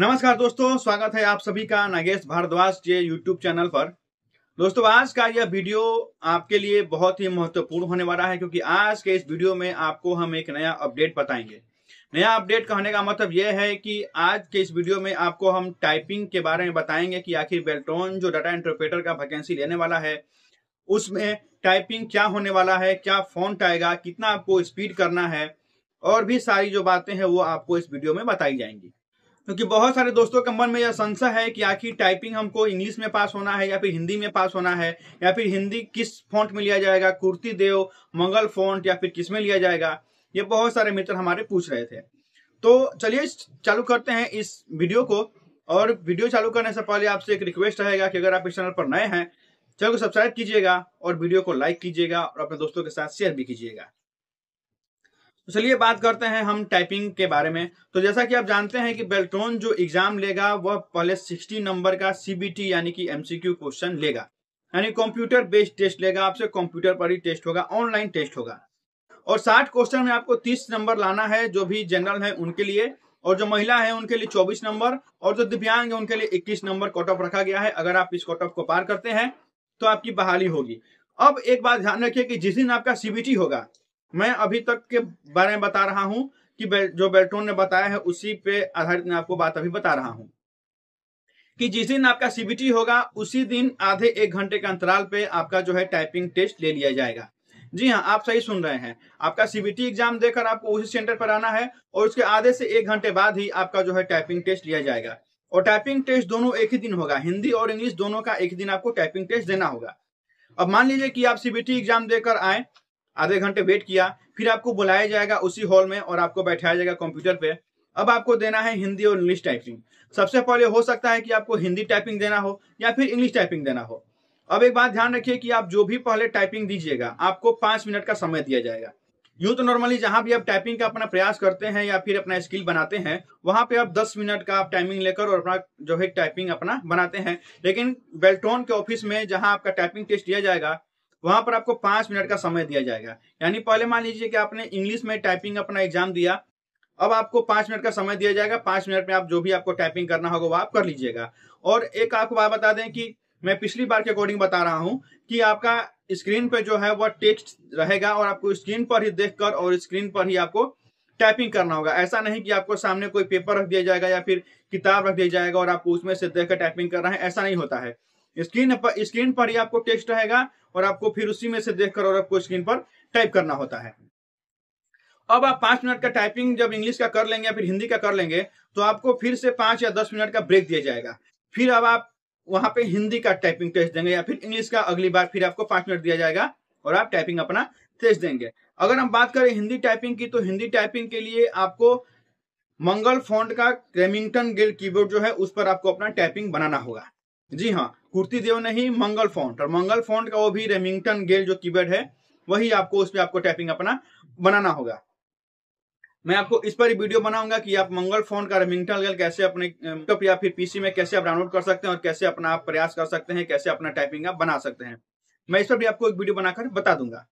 नमस्कार दोस्तों स्वागत है आप सभी का नागेश भारद्वाज के यूट्यूब चैनल पर दोस्तों आज का यह वीडियो आपके लिए बहुत ही महत्वपूर्ण होने वाला है क्योंकि आज के इस वीडियो में आपको हम एक नया अपडेट बताएंगे नया अपडेट कहने का मतलब यह है कि आज के इस वीडियो में आपको हम टाइपिंग के बारे में बताएंगे कि आखिर बेल्टॉन जो डाटा इंटरप्रेटर का वैकेंसी लेने वाला है उसमें टाइपिंग क्या होने वाला है क्या फॉन्ट आएगा कितना आपको स्पीड करना है और भी सारी जो बातें हैं वो आपको इस वीडियो में बताई जाएंगी क्योंकि बहुत सारे दोस्तों के मन में यह संशय है कि आखिर टाइपिंग हमको इंग्लिश में पास होना है या फिर हिंदी में पास होना है या फिर हिंदी किस फॉन्ट में लिया जाएगा कुर्ती देव मंगल फॉन्ट या फिर किस में लिया जाएगा ये बहुत सारे मित्र हमारे पूछ रहे थे तो चलिए चालू करते हैं इस वीडियो को और वीडियो चालू करने से पहले आपसे एक रिक्वेस्ट रहेगा कि अगर आप इस चैनल पर नए हैं चैनल को सब्सक्राइब कीजिएगा और वीडियो को लाइक कीजिएगा और अपने दोस्तों के साथ शेयर भी कीजिएगा तो चलिए बात करते हैं हम टाइपिंग के बारे में तो जैसा कि आप जानते हैं कि बेल्ट्रॉन जो एग्जाम लेगा वह पहले 60 नंबर का सीबीटी यानी कि एमसीक्यू क्वेश्चन लेगा यानी कंप्यूटर बेस्ड टेस्ट लेगा आपसे कंप्यूटर पर ही टेस्ट होगा ऑनलाइन टेस्ट होगा और 60 क्वेश्चन में आपको 30 नंबर लाना है जो भी जनरल है उनके लिए और जो महिला है उनके लिए चौबीस नंबर और जो दिव्यांग है उनके लिए इक्कीस नंबर कट ऑफ रखा गया है अगर आप इस कट ऑफ को पार करते हैं तो आपकी बहाली होगी अब एक बात ध्यान रखिए कि जिस दिन आपका सीबीटी होगा मैं अभी तक के बारे में बता रहा हूं कि जो बेल्टोन ने बताया है उसी पे आधारित मैं आपको बात अभी बता रहा हूं कि जिस दिन आपका सीबीटी होगा उसी दिन आधे एक घंटे के अंतराल पे आपका जो है टाइपिंग टेस्ट ले लिया जाएगा जी हाँ आप सही सुन रहे हैं आपका सीबीटी एग्जाम देकर आपको उसी सेंटर पर आना है और उसके आधे से एक घंटे बाद ही आपका जो है टाइपिंग टेस्ट लिया जाएगा और टाइपिंग टेस्ट दोनों एक ही दिन होगा हिंदी और इंग्लिश दोनों का एक दिन आपको टाइपिंग टेस्ट देना होगा अब मान लीजिए कि आप सीबीटी एग्जाम देकर आए आधे घंटे वेट किया फिर आपको बुलाया जाएगा उसी हॉल में और आपको बैठाया जाएगा कंप्यूटर पे अब आपको देना है हिंदी और इंग्लिश टाइपिंग सबसे पहले हो सकता है कि आपको हिंदी टाइपिंग देना हो या फिर इंग्लिश टाइपिंग देना हो अब एक बात ध्यान रखिए कि आप जो भी पहले टाइपिंग दीजिएगा आपको पांच मिनट का समय दिया जाएगा यूं तो नॉर्मली जहां भी आप टाइपिंग का अपना प्रयास करते हैं या फिर अपना स्किल बनाते हैं वहां पे आप 10 मिनट का आप टाइमिंग लेकर और अपना जो है टाइपिंग अपना बनाते हैं लेकिन बेल्टोन के ऑफिस में जहां आपका टाइपिंग टेस्ट दिया जाएगा वहां पर आपको पांच मिनट का समय दिया जाएगा यानी पहले मान लीजिए कि आपने इंग्लिश में टाइपिंग अपना एग्जाम दिया अब आपको पांच मिनट का समय दिया जाएगा पांच मिनट में आप जो भी आपको टाइपिंग करना होगा वो आप कर लीजिएगा और एक आपको बात बता दें कि मैं पिछली बार के अकॉर्डिंग बता रहा हूं कि आपका स्क्रीन पर जो है वह टेक्स्ट रहेगा और आपको स्क्रीन पर ही देखकर और स्क्रीन पर ही आपको टाइपिंग करना होगा ऐसा नहीं कि आपको सामने कोई पेपर रख दिया जाएगा या फिर किताब रख दिया जाएगा और आपको उसमें से देखकर टाइपिंग करना है ऐसा नहीं होता है स्क्रीन पर स्क्रीन पर ही आपको टेक्स्ट रहेगा और आपको फिर उसी में से देखकर और आपको स्क्रीन पर टाइप करना होता है अब आप पांच मिनट का टाइपिंग जब इंग्लिश का कर लेंगे या फिर हिंदी का कर लेंगे तो आपको फिर से पांच या दस मिनट का ब्रेक दिया जाएगा फिर अब आप वहां पे हिंदी का टाइपिंग टेस्ट देंगे या फिर इंग्लिश का अगली बार फिर आपको पांच मिनट दिया जाएगा और आप टाइपिंग अपना टेस्ट देंगे अगर हम बात करें हिंदी टाइपिंग की तो हिंदी टाइपिंग के लिए आपको मंगल फोन का क्रेमिंगटन गिल कीबोर्ड जो है उस पर आपको अपना टाइपिंग बनाना होगा जी हाँ कुर्ती देव नहीं मंगल फॉन्ट और मंगल फॉन्ट का वो भी रेमिंगटन गेल जो कीबोर्ड है वही आपको उसमें आपको टाइपिंग अपना बनाना होगा मैं आपको इस पर वीडियो बनाऊंगा कि आप मंगल फोन का रेमिंगटन गेल कैसे अपने या फिर पीसी में कैसे आप डाउनलोड कर सकते हैं और कैसे अपना आप प्रयास कर सकते हैं कैसे अपना टाइपिंग आप बना सकते हैं मैं इस पर भी आपको एक वीडियो बनाकर बता दूंगा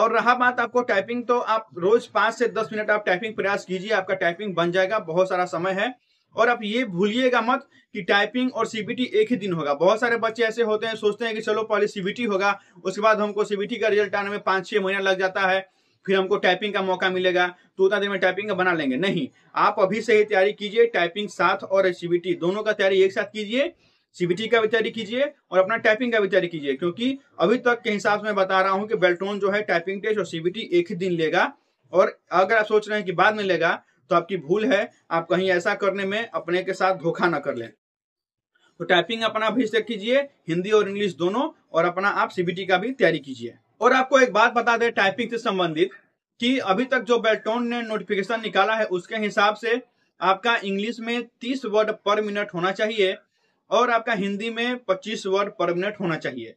और रहा बात आपको टाइपिंग तो आप रोज पांच से दस मिनट आप टाइपिंग प्रयास कीजिए आपका टाइपिंग बन जाएगा बहुत सारा समय है और आप ये भूलिएगा मत कि टाइपिंग और सीबीटी एक ही दिन होगा बहुत सारे बच्चे ऐसे होते हैं सोचते हैं कि चलो पहले सीबीटी होगा उसके बाद हमको सीबीटी का रिजल्ट आने में पाँच छः महीना लग जाता है फिर हमको टाइपिंग का मौका मिलेगा तो उतना देर में टाइपिंग का बना लेंगे नहीं आप अभी से ही तैयारी कीजिए टाइपिंग साथ और सीबीटी दोनों का तैयारी एक साथ कीजिए सीबीटी का भी तैयारी कीजिए और अपना टाइपिंग का भी तैयारी कीजिए क्योंकि अभी तक के हिसाब से मैं बता रहा हूँ कि बेल्टोन जो है टाइपिंग टेस्ट और सीबीटी एक ही दिन लेगा और अगर आप सोच रहे हैं कि बाद में लेगा तो आपकी भूल है आप कहीं ऐसा करने में अपने के साथ धोखा ना कर लें तो टाइपिंग अपना भी कीजिए हिंदी और इंग्लिश दोनों और अपना आप सीबीटी का भी तैयारी कीजिए और आपको एक बात बता दें टाइपिंग से संबंधित कि अभी तक जो बेल्टोन ने नोटिफिकेशन निकाला है उसके हिसाब से आपका इंग्लिश में 30 वर्ड पर मिनट होना चाहिए और आपका हिंदी में 25 वर्ड पर मिनट होना चाहिए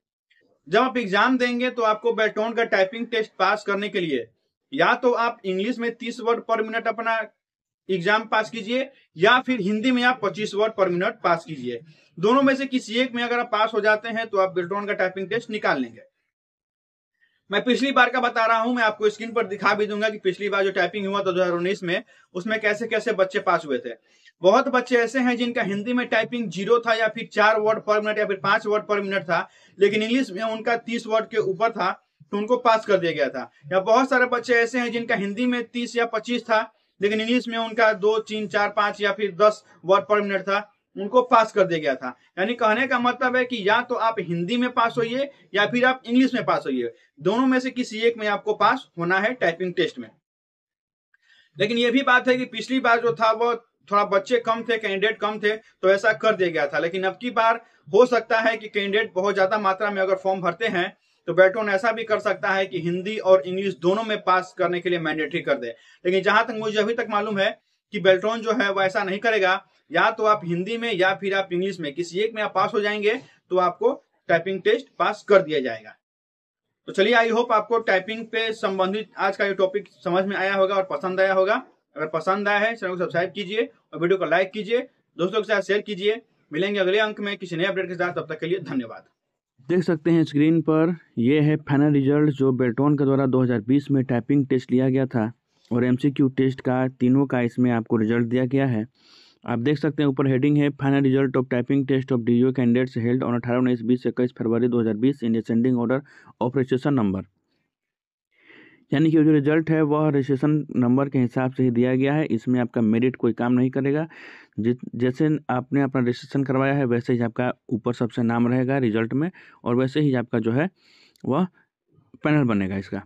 जब आप एग्जाम देंगे तो आपको बेल्टोन का टाइपिंग टेस्ट पास करने के लिए या तो आप इंग्लिश में 30 वर्ड पर मिनट अपना एग्जाम पास कीजिए या फिर हिंदी में आप 25 वर्ड पर मिनट पास कीजिए दोनों में से किसी एक में अगर आप पास हो जाते हैं तो आप बिल्टोन का टाइपिंग टेस्ट निकाल लेंगे मैं पिछली बार का बता रहा हूं मैं आपको स्क्रीन पर दिखा भी दूंगा कि पिछली बार जो टाइपिंग हुआ था दो में उसमें कैसे कैसे बच्चे पास हुए थे बहुत बच्चे ऐसे हैं जिनका हिंदी में टाइपिंग जीरो था या फिर चार वर्ड पर मिनट या फिर पांच वर्ड पर मिनट था लेकिन इंग्लिश में उनका तीस वर्ड के ऊपर था तो उनको पास कर दिया गया था या बहुत सारे बच्चे ऐसे हैं जिनका हिंदी में तीस या पच्चीस था लेकिन इंग्लिश में उनका दो तीन चार पांच या फिर दस वर्ड पर मिनट था उनको पास कर दिया गया था यानी कहने का मतलब है कि या तो आप हिंदी में पास होइए या फिर आप इंग्लिश में पास होइए दोनों में से किसी एक में आपको पास होना है टाइपिंग टेस्ट में लेकिन यह भी बात है कि पिछली बार जो था वो थोड़ा बच्चे कम थे कैंडिडेट कम थे तो ऐसा कर दिया गया था लेकिन अब की बार हो सकता है कि कैंडिडेट बहुत ज्यादा मात्रा में अगर फॉर्म भरते हैं तो बैटून ऐसा भी कर सकता है कि हिंदी और इंग्लिश दोनों में पास करने के लिए मैंडेटरी कर दे लेकिन जहां तक मुझे अभी तक मालूम है कि बेल्ट्रॉन जो है वो ऐसा नहीं करेगा या तो आप हिंदी में या फिर आप इंग्लिश में किसी एक में आप पास हो जाएंगे तो आपको टाइपिंग टेस्ट पास कर दिया जाएगा तो चलिए आई होप आपको टाइपिंग पे संबंधित आज का ये टॉपिक समझ में आया होगा और पसंद आया होगा अगर पसंद आया है चैनल को सब्सक्राइब कीजिए और वीडियो को लाइक कीजिए दोस्तों के साथ शेयर कीजिए मिलेंगे अगले अंक में किसी नए अपडेट के साथ तब तक के लिए धन्यवाद देख सकते हैं स्क्रीन पर यह है फाइनल रिजल्ट जो बेल्टॉन के द्वारा 2020 में टाइपिंग टेस्ट लिया गया था और एमसीक्यू टेस्ट का तीनों का इसमें आपको रिजल्ट दिया गया है आप देख सकते हैं ऊपर हेडिंग है final result of typing test of the candidates held on अठारह उन्नीस बीस इक्कीस फरवरी बीस in ascending order of registration number यानी कि जो रिजल्ट है वह रजिस्ट्रेशन नंबर के हिसाब से ही दिया गया है इसमें आपका मेरिट कोई काम नहीं करेगा जैसे आपने अपना रजिस्ट्रेशन करवाया है वैसे ही आपका ऊपर सबसे नाम रहेगा रिजल्ट में और वैसे ही आपका जो है वह पैनल बनेगा इसका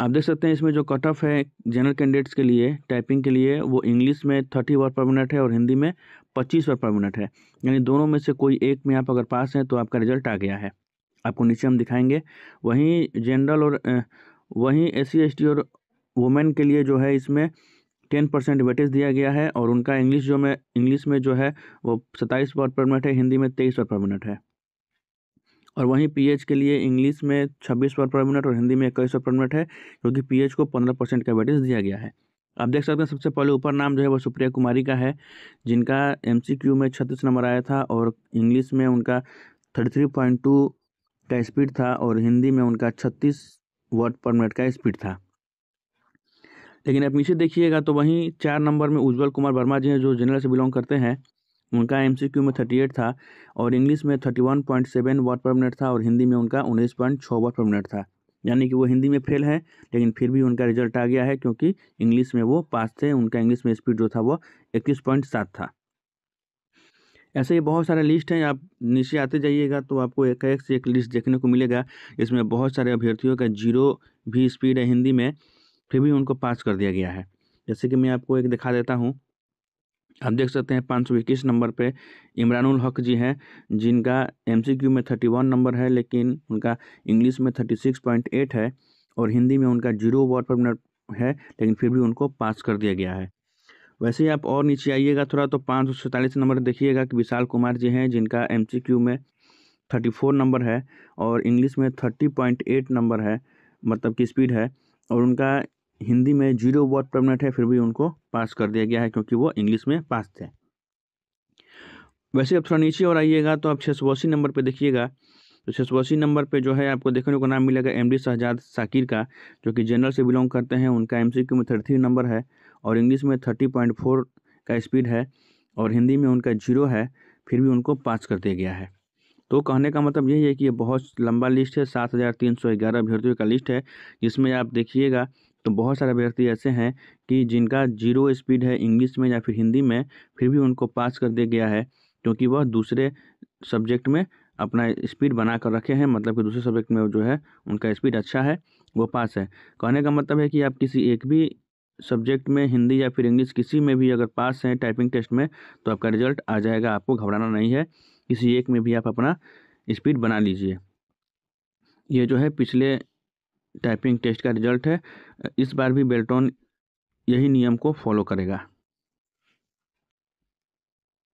आप देख सकते हैं इसमें जो कट ऑफ है जनरल कैंडिडेट्स के लिए टाइपिंग के लिए वो इंग्लिश में थर्टी वर्ड पर मिनट है और हिंदी में पच्चीस वर्ड पर मिनट है यानी दोनों में से कोई एक में आप अगर पास हैं तो आपका रिजल्ट आ गया है आपको नीचे हम दिखाएंगे वहीं जनरल और वहीं एस सी और वुमेन के लिए जो है इसमें टेन परसेंट वेटेज दिया गया है और उनका इंग्लिश जो में इंग्लिश में जो है वो सत्ताईस वर्ड पर मिनट है हिंदी में तेईस पर मिनट है और वहीं पीएच के लिए इंग्लिश में छब्बीस पर मिनट और हिंदी में इक्कीस पर मिनट है क्योंकि पीएच को पंद्रह परसेंट का वेटेज दिया गया है आप देख सकते हैं सबसे पहले ऊपर नाम जो है वो सुप्रिया कुमारी का है जिनका एम में छत्तीस नंबर आया था और इंग्लिश में उनका थर्टी थ्री पॉइंट टू का स्पीड था और हिंदी में उनका छत्तीस वर्ड पर मिनट का स्पीड था लेकिन आप नीचे देखिएगा तो वहीं चार नंबर में उज्ज्वल कुमार वर्मा जी हैं जो जनरल से बिलोंग करते हैं उनका एम में थर्टी एट था और इंग्लिश में thirty one point seven word per minute था और हिंदी में उनका उन्नीस पॉइंट छः वर्ड पर मिनट था यानी कि वो हिंदी में फेल है लेकिन फिर भी उनका रिजल्ट आ गया है क्योंकि इंग्लिश में वो पास थे उनका इंग्लिश में स्पीड जो था वो इक्कीस पॉइंट सात था ऐसे ही बहुत सारे लिस्ट हैं आप नीचे आते जाइएगा तो आपको एक एक से एक लिस्ट देखने को मिलेगा इसमें बहुत सारे अभ्यर्थियों का जीरो भी स्पीड है हिंदी में फिर भी उनको पास कर दिया गया है जैसे कि मैं आपको एक दिखा देता हूँ आप देख सकते हैं पाँच सौ इक्कीस नंबर पे इमरानुल हक जी हैं जिनका एमसीक्यू में थर्टी वन नंबर है लेकिन उनका इंग्लिश में थर्टी सिक्स पॉइंट एट है और हिंदी में उनका जीरो वर्ड पर मिनट है लेकिन फिर भी उनको पास कर दिया गया है वैसे ही आप और नीचे आइएगा थोड़ा तो पाँच सौ सैंतालीस नंबर देखिएगा कि विशाल कुमार जी हैं जिनका एम में थर्टी फोर नंबर है और इंग्लिश में थर्टी पॉइंट एट नंबर है मतलब कि स्पीड है और उनका हिंदी में जीरो वर्ड पर है फिर भी उनको पास कर दिया गया है क्योंकि वो इंग्लिश में पास थे वैसे आप थोड़ा नीचे और आइएगा तो आप छः सौ अस्सी नंबर पर देखिएगा तो छः नंबर पे जो है आपको देखने को नाम मिलेगा एम डी शहजाद साकिर का जो कि जनरल से बिलोंग करते हैं उनका एम सी क्यू में थर्टी नंबर है और इंग्लिश में थर्टी पॉइंट फोर का स्पीड है और हिंदी में उनका जीरो है फिर भी उनको पास कर दिया गया है तो कहने का मतलब यही है कि ये बहुत लंबा लिस्ट है सात हज़ार तीन सौ ग्यारह अभ्यर्थियों का लिस्ट है जिसमें आप देखिएगा तो बहुत सारे अभ्यर्थी ऐसे हैं कि जिनका जीरो स्पीड है इंग्लिश में या फिर हिंदी में फिर भी उनको पास कर दिया गया है क्योंकि वह दूसरे सब्जेक्ट में अपना स्पीड बना कर रखे हैं मतलब कि दूसरे सब्जेक्ट में जो है उनका स्पीड अच्छा है वो पास है कहने का मतलब है कि आप किसी एक भी सब्जेक्ट में हिंदी या फिर इंग्लिश किसी में भी अगर पास हैं टाइपिंग टेस्ट में तो आपका रिजल्ट आ जाएगा आपको घबराना नहीं है किसी एक में भी आप अपना स्पीड बना लीजिए ये जो है पिछले टाइपिंग टेस्ट का रिजल्ट है इस बार भी बेल्टॉन यही नियम को फॉलो करेगा